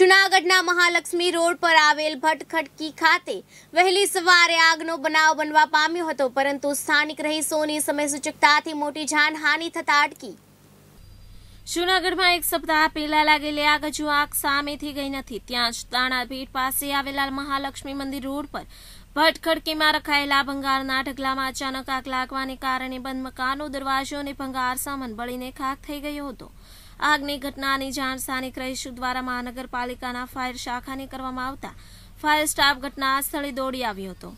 જૂનાગઢના મહાલક્ષ્મી રોડ પર આવેલ ભટખટકી ખાતે વહેલી સવારે આગનો બનાવ બનવા પામ્યો હતો પરંતુ સ્થાનિક રહીશોની સમયસૂચકતાથી મોટી જાનહાનિ થતા અટકી જૂનાગઢમાં એક સપ્તાહ પહેલા લાગેલી આગ હજુ આગ સામેથી ગઈ નથી ત્યાં જ તાણાભીડ પાસે આવેલા મહાલક્ષ્મી મંદિર રોડ પર ભટખડકીમાં રખાયેલા ભંગારના ઢગલામાં અચાનક આગ લાગવાને કારણે બંધ મકાનો દરવાજો અને ભંગાર સામાન બળીને ખાક થઈ ગયો હતો આગની ઘટનાની જાણ સ્થાનિક રહીશો દ્વારા મહાનગરપાલિકાના ફાયર શાખાને કરવામાં આવતા ફાયર સ્ટાફ ઘટના સ્થળે દોડી આવ્યો હતો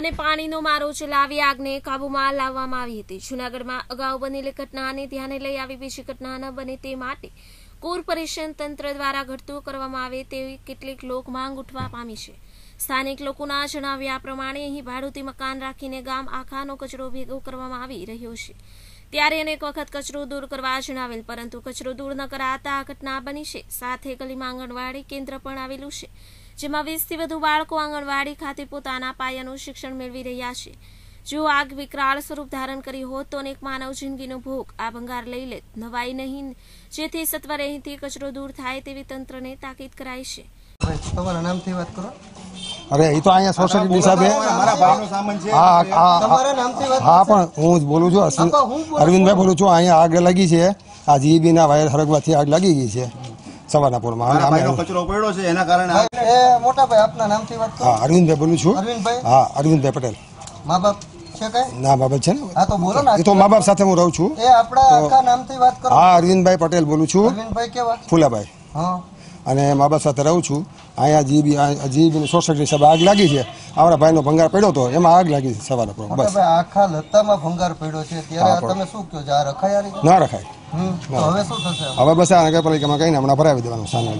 અને પાણીનો મારો ચલાવી આગને કાબૂમાં લાવવામાં આવી હતી જૂનાગઢમાં અગાઉ બનેલી ઘટનાને ધ્યાને લઈ આવી બીજી ઘટના ન બને તે માટે કોર્પોરેશન તંત્ર દ્વારા ઘટતું કરવામાં આવે તેવી કેટલીક લોક માંગ ઉઠવા પામી છે સ્થાનિક લોકોના જણાવ્યા પ્રમાણે અહીં ભાડુતી મકાન રાખીને ગામ આખાનો કચરો ભેગો કરવામાં આવી રહ્યો છે ત્યારે અનેક વખત કચરો દૂર કરવા જણાવેલ પરંતુ કચરો દૂર ન કરાતા આ ઘટના બની છે સાથે ગલીમાં આંગણવાડી કેન્દ્ર પણ આવેલું છે જેમાં વીસથી વધુ બાળકો આંગણવાડી ખાતે પોતાના પાયાનું શિક્ષણ મેળવી રહ્યા છે જો આગ વિકરાળ સ્વરૂપ ધારણ કરી હોત તો અનેક માનવ જિંદગીનો ભોગ આ ભંગાર લઈ લે નવાઈ નહીં જેથી સત્વરે અહીંથી કચરો દૂર થાય તેવી તંત્રને તાકીદ કરાય છે તમારા નામથી વાત કરો અરે એ તો અહીંયા સોસાયટી હિસાબે હા હા હા પણ હું જ બોલું છું અરવિંદભાઈ બોલું છું અહીંયા આગ લાગી છે આ જીબીના વાયર હરગવાથી આગ લાગી ગઈ છે સવારના પૂરમાં કચરો પડ્યો છે એના કારણે મોટા ભાઈ આપના નામથી વાત હા અરવિંદભાઈ બોલું છું અરવિંદભાઈ હા અરવિંદભાઈ પટેલ મા બાપ ના મા બાપ છે ને હા તો બોલો ને એ તો મા બાપ સાથે હું રહું છું એ આપણા આખા નામથી વાત કરો હા અરવિંદભાઈ પટેલ બોલું છું અરવિંદભાઈ કેવા ફુલાભાઈ હા અને બાબા સાથે રહું છું અહીંયા જીબી જીબી સોસાયટી સાહેબ આગ લાગી છે આપણા ભાઈનો ભંગાર પડ્યો હતો એમાં આગ લાગી છે સવારે બસ આખા લતામાં ભંગાર પડ્યો છે તમે શું કહો રખાય ના રખાય હવે બસ આ નગરપાલિકામાં કહીને હમણાં ભરાવી દેવાનું સામે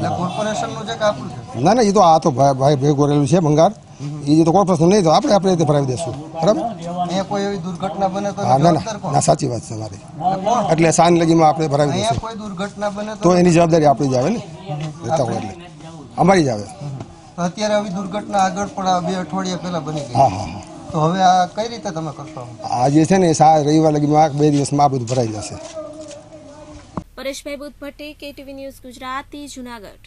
ના ના એ તો આ તો ભાઈ ભાઈ ભેગો રહેલું છે ભંગાર એ તો કોઈ પ્રશ્ન નહીં તો આપણે આપણે રીતે ભરાવી દેશું બરાબર કોઈ એવી દુર્ઘટના બને હા ના ના ના સાચી વાત છે મારી એટલે સાંજ લગીમાં આપણે ભરાવી દઈશું દુર્ઘટના બને તો એની જવાબદારી આપણી જ આવે ને રહેતા હોય એટલે અમારી જ આવે અત્યારે આવી દુર્ઘટના આગળ પણ બે અઠવાડિયા પહેલા બની હા હા તો હવે આ કઈ રીતે તમે કરશો આ જે છે ને સા રવિવાર લગીમાં બે દિવસમાં આ બધું ભરાઈ જશે પરેશભાઈ બુદ્ધ ભટ્ટી કેટીવી ન્યૂઝ ગુજરાતી જુનાગઢ